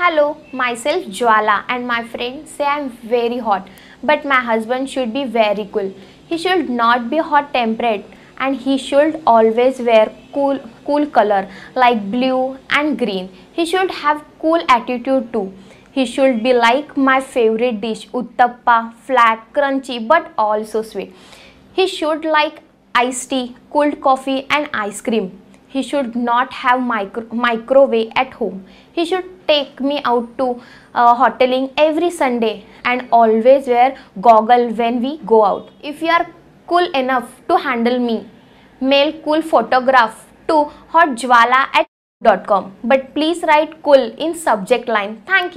Hello, myself Jwala and my friend say I am very hot but my husband should be very cool. He should not be hot tempered, and he should always wear cool cool color like blue and green. He should have cool attitude too. He should be like my favorite dish uttappa, flat, crunchy but also sweet. He should like iced tea, cold coffee and ice cream he should not have micro microwave at home he should take me out to uh, hoteling every sunday and always wear goggle when we go out if you are cool enough to handle me mail cool photograph to hotjwala at .com but please write cool in subject line thank you